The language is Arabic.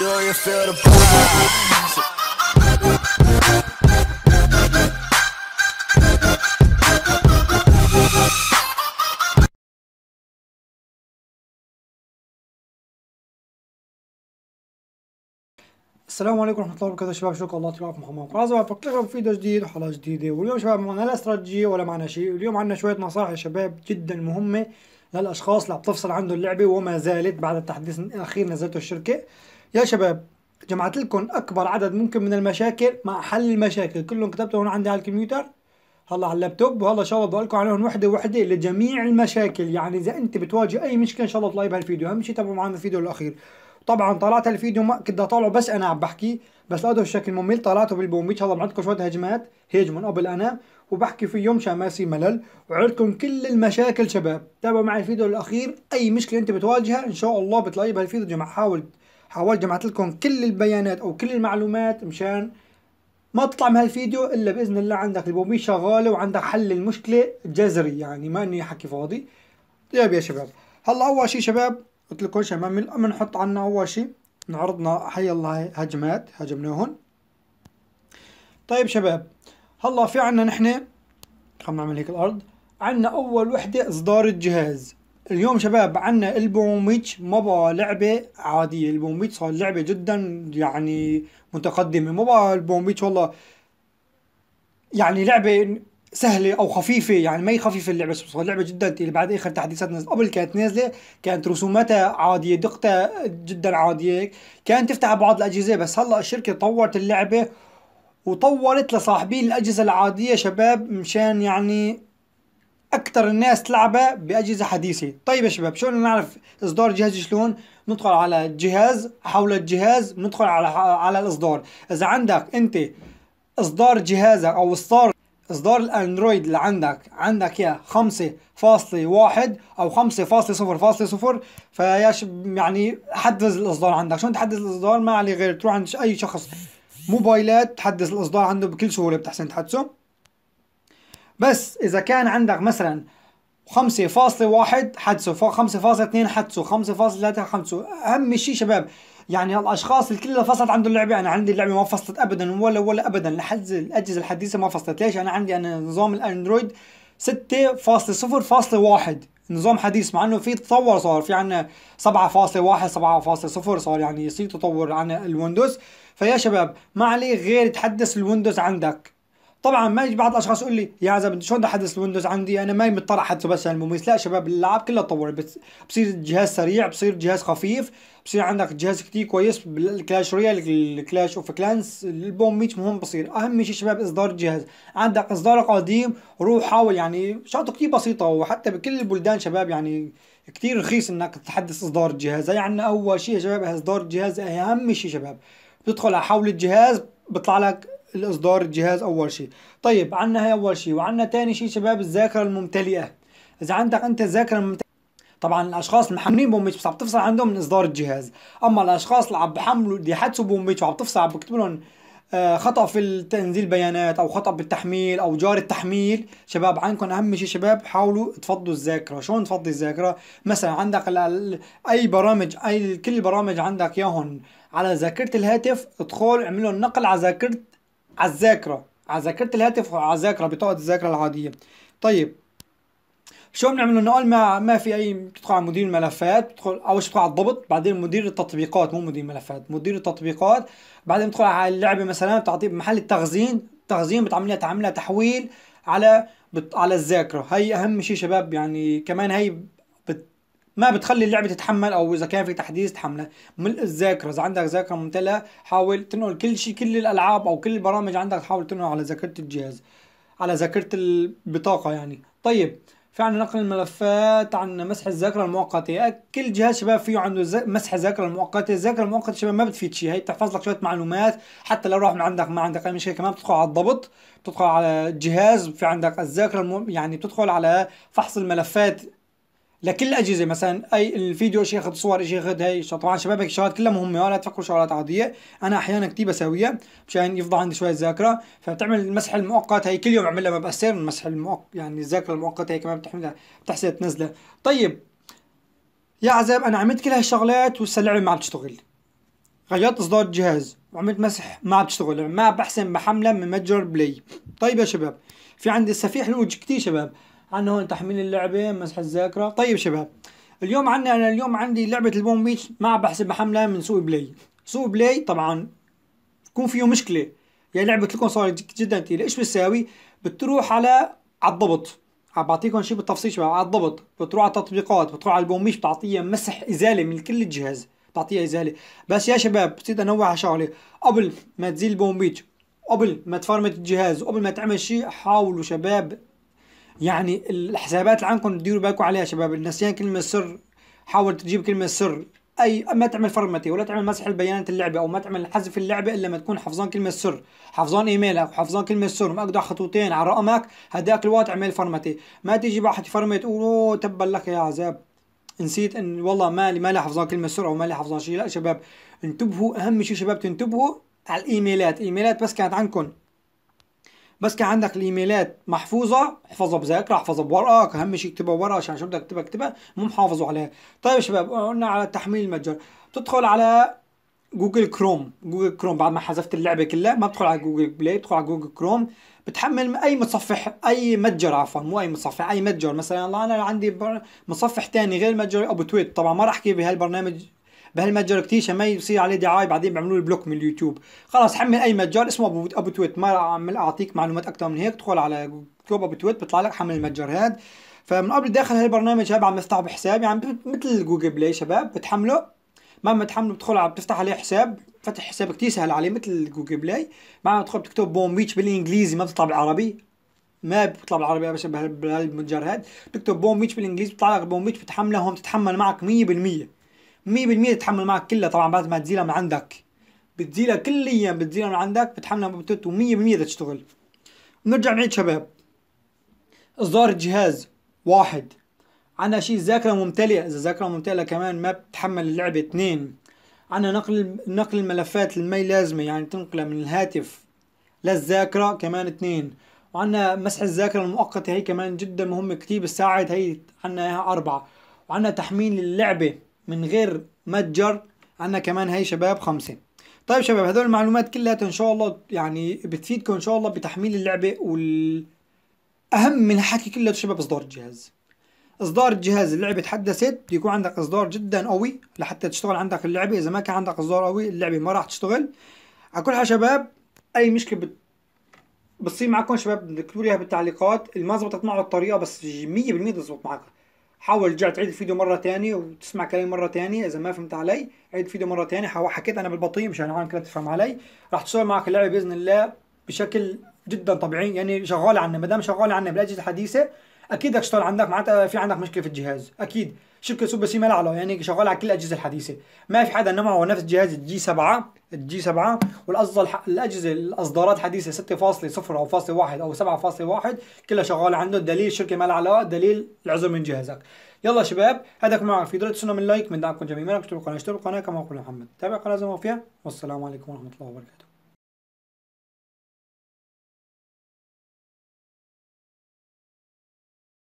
Do you feel the السلام عليكم ورحمة الله وبركاته شباب شكرا الله تبارك محمد معكم معكم لكم فيديو جديد وحلقة جديدة واليوم شباب معنا لا استراتيجية ولا معنا شيء اليوم عندنا شوية نصائح يا شباب جدا مهمة للأشخاص اللي عم تفصل عنده اللعبة وما زالت بعد التحديث الأخير نزلته الشركة يا شباب جمعت لكم اكبر عدد ممكن من المشاكل مع حل المشاكل كلهم كتبتهم عندي على الكمبيوتر هلا على اللابتوب وهلا ان شاء الله بقول عليهم وحده وحده لجميع المشاكل يعني اذا انت بتواجه اي مشكله ان شاء الله تلاقي بهالفيديو اهم شيء تابعوا معنا الفيديو الاخير طبعا طلعت الفيديو ما كنت اطلعه بس انا عم بحكي بس لقيته بشكل ممل طلعته شاء هلا عندكم شويه هجمات هيج من قبل انا وبحكي في يوم ما يصير ملل وعندكم كل المشاكل شباب تابعوا معي الفيديو الاخير اي مشكله انت بتواجهها ان شاء الله بتلاقيها بهالفيديو جماعه حاول حاولت جمعت لكم كل البيانات او كل المعلومات مشان ما تطلع من هالفيديو الا باذن الله عندك البومبي شغاله وعندك حل المشكله جذري يعني ما اني حكي فاضي طيب يا شباب هلا اول شيء شباب قلت لكم شباب بنحط عنا اول شيء نعرضنا حي الله هجمات هجمناهم طيب شباب هلا في عنا نحن خلينا نعمل هيك الارض عنا اول وحده اصدار الجهاز اليوم شباب عندنا البوميتش ما بقى لعبة عادية البوميتش صار لعبة جدا يعني متقدمة ما بقى البوميتش والله يعني لعبة سهلة أو خفيفة يعني ما هي خفيفة اللعبة صار لعبة جدا تقيلة بعد آخر تحديثات نزل قبل كانت نازلة كانت رسوماتها عادية دقتها جدا عادية كانت تفتح بعض الأجهزة بس هلا الشركة طورت اللعبة وطورت لصاحبين الأجهزة العادية شباب مشان يعني اكثر الناس تلعبها باجهزه حديثه طيب يا شباب شلون نعرف اصدار جهاز شلون ندخل على الجهاز حول الجهاز ندخل على على الاصدار اذا عندك انت اصدار جهازك او اصدار اصدار الاندرويد اللي عندك عندك يا 5.1 او 5.0.0 فيا يعني حدث الاصدار عندك شلون تحدث الاصدار ما عليه غير تروح عند اي شخص موبايلات تحدث الاصدار عنده بكل سهوله بتحسن تحدثه بس إذا كان عندك مثلا 5.1 حدسه 5.2 حدسه 5.3 حدسه أهم شيء شباب يعني الاشخاص اللي كلها فصلت عنده اللعبه انا عندي اللعبه ما فصلت ابدا ولا ولا ابدا لحد الاجهزه الحديثه ما فصلت ليش انا عندي انا نظام الاندرويد 6.0.1 نظام حديث مع انه في تطور صار في عنا 7.1 7.0 صار يعني يصير تطور عن الويندوز فيا شباب ما عليه غير تحدث الويندوز عندك طبعا ما يجي بعض الاشخاص يقول لي يا عزب شلون بدي احدث الويندوز عندي انا ما مضطر احدثه بس المميز لا شباب اللعب كلها تطور بصير جهاز سريع بصير جهاز خفيف بصير عندك جهاز كتير كويس بالكلاش رويال الكلاش اوف كلانس البوم ميت مهم بصير اهم شيء شباب اصدار الجهاز عندك اصدار قديم روح حاول يعني شغلته كتير بسيطه وحتى بكل البلدان شباب يعني كتير رخيص انك تحدث اصدار الجهاز هي يعني اول شيء شباب اصدار الجهاز اهم شيء شباب بتدخل على حول الجهاز بيطلع لك الاصدار الجهاز اول شيء طيب عندنا هي اول شيء وعندنا ثاني شيء شباب الذاكره الممتلئه اذا عندك انت ذاكره ممتلئة طبعا الاشخاص المحملين بومبيتش بس عم تفصل عندهم من اصدار الجهاز اما الاشخاص اللي عم بحملوا اللي حدثوا بومبيتش وعم تفصل عم بكتب لهم آه، خطا في تنزيل بيانات او خطا بالتحميل او جار التحميل شباب عندكم اهم شيء شباب حاولوا تفضوا الذاكره شلون تفضي الذاكره مثلا عندك اي برامج اي كل البرامج عندك ياهن على ذاكره الهاتف ادخل اعمل لهم نقل على ذاكره على الذاكره على ذاكره الهاتف وعلى الذاكره بطاقه الذاكره العاديه طيب شو بنعمل انه ما ما في اي بتدخل على مدير الملفات بتدخل اول شيء بتدخل على الضبط بعدين مدير التطبيقات مو مدير الملفات مدير التطبيقات بعدين بتدخل على اللعبه مثلا بتعطيه محل التخزين التخزين بتعملها تعملها تحويل على بت... على الذاكره هي اهم شيء شباب يعني كمان هي ما بتخلي اللعبه تتحمل او اذا كان في تحديث تحمله ملء الذاكره اذا عندك ذاكره ممتلئه حاول تنقل كل شيء كل الالعاب او كل البرامج عندك حاول تنقل على ذاكره الجهاز على ذاكره البطاقه يعني طيب في عندنا نقل الملفات عن مسح الذاكره المؤقته كل جهاز شباب فيه عنده زي... مسح الذاكره المؤقته الذاكره المؤقته شباب ما بتفيد شيء هي بتحفظ لك شويه معلومات حتى لو راح من عندك ما عندك اي مشكله كمان بتدخل على الضبط بتدخل على الجهاز في عندك الذاكره الم... يعني بتدخل على فحص الملفات لكل الاجهزه مثلا اي الفيديو شيء ياخذ صور شيء ياخذ هي طبعا شباب هيك الشغلات كلها مهمه لا تفكروا شغلات عاديه انا احيانا كثير بسويها مشان يفضى عندي شويه ذاكره فبتعمل المسح المؤقت هي كل يوم بعملها ما بأثر المسح المؤقت يعني الذاكره المؤقته هي كمان بتحملها بتحسن تنزلها طيب يا عذاب انا عملت كل هالشغلات ولسه اللعبه ما عم تشتغل غيرت اصدار الجهاز وعملت مسح ما عم تشتغل يعني ما بحسن بحملها من متجر بلاي طيب يا شباب في عندي السفيح الوجه كثير شباب عن هون تحميل اللعبة مسح الذاكرة طيب شباب اليوم عندنا أنا اليوم عندي لعبة البوم بيتش ما عم بحسب حملة من سوق بلاي سوق بلاي طبعا بكون فيه مشكلة يعني لعبة لكم صارت جدا كثيرة ايش بتساوي بتروح على على الضبط عم بعطيكم شيء بالتفصيل شباب على الضبط بتروح على التطبيقات بتروح على البوم بيتش بتعطيها مسح ازاله من كل الجهاز بتعطيها ازاله بس يا شباب بصير انوه على شغله قبل ما تزيل البوم بيتش قبل ما تفرمت الجهاز وقبل ما تعمل شيء حاولوا شباب يعني الحسابات اللي عندكم ديروا بالكم عليها شباب النسيان يعني كلمه سر حاول تجيب كلمه سر اي ما تعمل فرمتي ولا تعمل مسح البيانات اللعبه او ما تعمل حذف اللعبه الا ما تكون حافظان كلمه سر حافظان ايميلك وحافظان كلمه سر اقدر خطوتين على رقمك هداك الوقت اعمل فرمتي ما تيجي واحد يفرمت اوه تبا لك يا عذاب نسيت ان والله مالي مالي حافظان كلمه سر او مالي حافظان شيء لا شباب انتبهوا اهم شيء شباب تنتبهوا على الايميلات ايميلات بس كانت عندكم بس كان عندك الايميلات محفوظه احفظها بذاكره احفظها بورقه اهم شيء اكتبها بورقه عشان شو بدك تكتبها اكتبها المهم حافظوا عليها طيب يا شباب قلنا على تحميل المتجر تدخل على جوجل كروم جوجل كروم بعد ما حذفت اللعبه كلها ما بدخل على جوجل بلاي بدخل على جوجل كروم بتحمل اي متصفح اي متجر عفوا مو اي متصفح اي متجر مثلا الله انا عندي مصفح تاني غير متجر ابو تويت طبعا ما راح احكي بهالبرنامج بهالمتجر كثير عشان ما يصير عليه دعايه بعدين بيعملوا له بلوك من اليوتيوب خلاص حمل اي متجر اسمه ابو ابو تويت ما عم اعطيك معلومات اكثر من هيك ادخل على جوجل ابو تويت بيطلع لك حمل المتجر هذا فمن قبل داخل هالبرنامج هذا عم بفتحه بحساب يعني مثل جوجل بلاي شباب بتحمله ما تحمله بتدخل على بتفتح عليه حساب فتح حساب كثير سهل عليه مثل جوجل بلاي ما تدخل بتكتب بوم بيتش بالانجليزي ما بتطلع بالعربي ما بيطلع بالعربي ابدا بهالمتجر هاد بتكتب بوم بيتش بالانجليزي بيطلع لك بوم بيتش هون بتتحمل معك 100% 100% تتحمل معك كلها طبعا بعد ما تزيلها من عندك بتزيلها كليا بتزيلها من عندك بتحملها بتوت و100% تشتغل نرجع نعيد شباب اصدار الجهاز واحد عندنا شيء ذاكره ممتلئه اذا ذاكره ممتلئه كمان ما بتحمل اللعبه اثنين عندنا نقل نقل الملفات المي لازمه يعني تنقلها من الهاتف للذاكره كمان اثنين وعندنا مسح الذاكره المؤقته هي كمان جدا مهمه كثير بتساعد هي عندنا اياها اربعه وعندنا تحميل اللعبه من غير متجر عندنا كمان هاي شباب خمسة طيب شباب هذول المعلومات كلها ان شاء الله يعني بتفيدكم ان شاء الله بتحميل اللعبه وال اهم من الحكي كله شباب اصدار الجهاز اصدار الجهاز اللعبه تحدثت يكون عندك اصدار جدا قوي لحتى تشتغل عندك اللعبه اذا ما كان عندك اصدار قوي اللعبه ما راح تشتغل على كل حال شباب اي مشكله بت... بتصير معكم شباب اكتبوا لي بالتعليقات اللي ما زبطت معه الطريقه بس 100% تزبط معك حاول ترجع تعيد الفيديو مره ثانيه وتسمع كلامي مره ثانيه اذا ما فهمت علي عيد الفيديو مره ثانيه حكيت انا بالبطيء مشان عشان كده تفهم علي راح تصور معك اللعبه باذن الله بشكل جدا طبيعي يعني شغال عنا ما دام شغال عنا بالاجهزه الحديثه اكيد اشتغل عندك معناتها في عندك مشكله في الجهاز اكيد شركه سوبر لها علاقه يعني شغال على كل الاجهزه الحديثه ما في حدا انما هو نفس جهاز الجي 7 الجي 7 والاصدار الاجهزه الاصدارات الحديثه 6.0 او فاصل واحد او 7.1 كلها شغاله عنده دليل شركه ما علاقه دليل العذر من جهازك يلا شباب هذاك معك في درجة تسنوا من لايك من دعمكم جميعا اشتركوا القناه اشتركوا القناه كما قلنا محمد تابع القناه زي ما فيها والسلام عليكم ورحمه الله وبركاته